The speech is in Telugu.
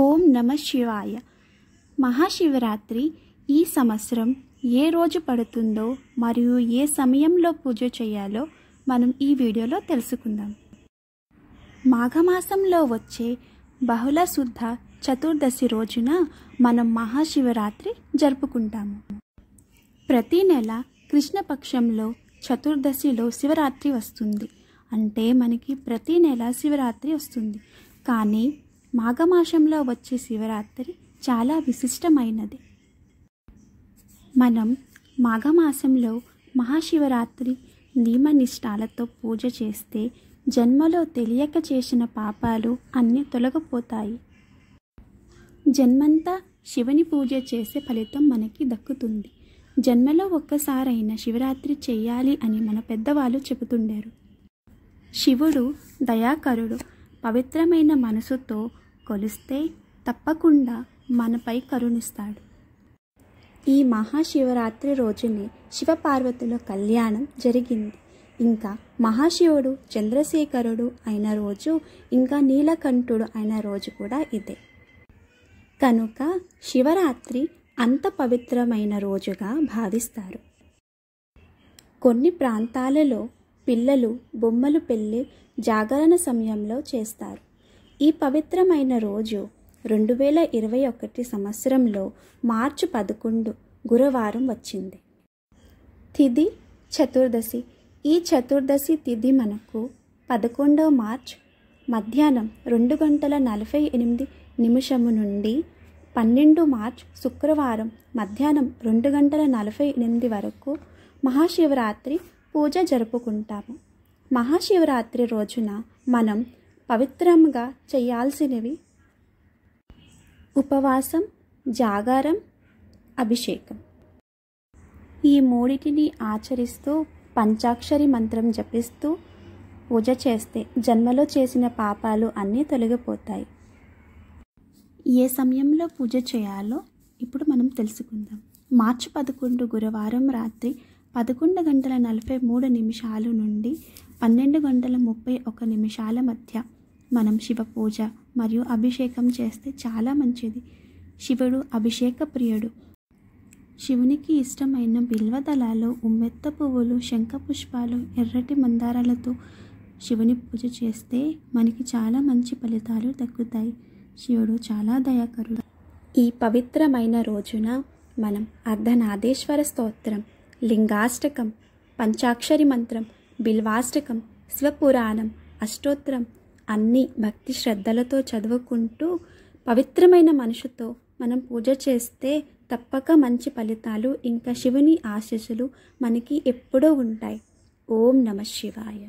ఓం నమ శివాయ మహాశివరాత్రి ఈ సంవత్సరం ఏ రోజు పడుతుందో మరియు ఏ సమయంలో పూజ చేయాలో మనం ఈ వీడియోలో తెలుసుకుందాం మాఘమాసంలో వచ్చే బహుళ శుద్ధ చతుర్దశి రోజున మనం మహాశివరాత్రి జరుపుకుంటాము ప్రతి నెల కృష్ణపక్షంలో చతుర్దశిలో శివరాత్రి వస్తుంది అంటే మనకి ప్రతి నెల శివరాత్రి వస్తుంది కానీ మాఘమాసంలో వచ్చే శివరాత్రి చాలా విశిష్టమైనది మనం మాఘమాసంలో మహాశివరాత్రి నియమనిష్టాలతో పూజ చేస్తే జన్మలో తెలియక చేసిన పాపాలు అన్నీ తొలగిపోతాయి జన్మంతా శివుని పూజ చేసే ఫలితం మనకి దక్కుతుంది జన్మలో ఒక్కసారైనా శివరాత్రి చేయాలి అని మన పెద్దవాళ్ళు చెబుతుండారు శివుడు దయాకరుడు పవిత్రమైన మనసుతో కొలిస్తే తప్పకుండా మనపై కరుణిస్తాడు ఈ మహాశివరాత్రి రోజునే శివపార్వతుల కళ్యాణం జరిగింది ఇంకా మహాశివుడు చంద్రశేఖరుడు అయిన రోజు ఇంకా నీలకంఠుడు అయిన రోజు కూడా ఇదే కనుక శివరాత్రి అంత పవిత్రమైన రోజుగా భావిస్తారు కొన్ని ప్రాంతాలలో పిల్లలు బొమ్మలు పెళ్ళి జాగరణ సమయంలో చేస్తారు ఈ పవిత్రమైన రోజు రెండు వేల ఇరవై ఒకటి సంవత్సరంలో మార్చి పదకొండు గురువారం వచ్చింది తిథి చతుర్దశి ఈ చతుర్దశి తిథి మనకు పదకొండవ మార్చ్ మధ్యాహ్నం రెండు గంటల నలభై ఎనిమిది నిమిషము నుండి పన్నెండు మార్చ్ శుక్రవారం మధ్యాహ్నం రెండు గంటల నలభై ఎనిమిది వరకు మహాశివరాత్రి పూజ జరుపుకుంటాము మహాశివరాత్రి రోజున మనం పవిత్రంగా చేయాల్సినవి ఉపవాసం జాగారం అభిషేకం ఈ మూడిటిని ఆచరిస్తూ పంచాక్షరి మంత్రం జపిస్తూ పూజ చేస్తే జన్మలో చేసిన పాపాలు అన్నీ తొలగిపోతాయి ఏ సమయంలో పూజ చేయాలో ఇప్పుడు మనం తెలుసుకుందాం మార్చి పదకొండు గురువారం రాత్రి పదకొండు గంటల నలభై మూడు నిమిషాలు నుండి పన్నెండు గంటల ముప్పై ఒక నిమిషాల మధ్య మనం శివ పూజ మరియు అభిషేకం చేస్తే చాలా మంచిది శివుడు అభిషేక ప్రియుడు శివునికి ఇష్టమైన బిల్వదళాలు ఉమ్మెత్త పువ్వులు శంఖ పుష్పాలు ఎర్రటి మందారాలతో శివుని పూజ చేస్తే మనకి చాలా మంచి ఫలితాలు తగ్గుతాయి శివుడు చాలా దయాకరుడు ఈ పవిత్రమైన రోజున మనం అర్ధనాదేశ్వర స్తోత్రం లింగాష్టకం పంచాక్షరి మంత్రం బిల్వాష్టకం శివపురాణం అష్టోత్తరం అన్నీ భక్తి శ్రద్ధలతో చదువుకుంటూ పవిత్రమైన మనసుతో మనం పూజ చేస్తే తప్పక మంచి ఫలితాలు ఇంకా శివుని ఆశీస్సులు మనకి ఎప్పుడో ఉంటాయి ఓం నమ శివాయ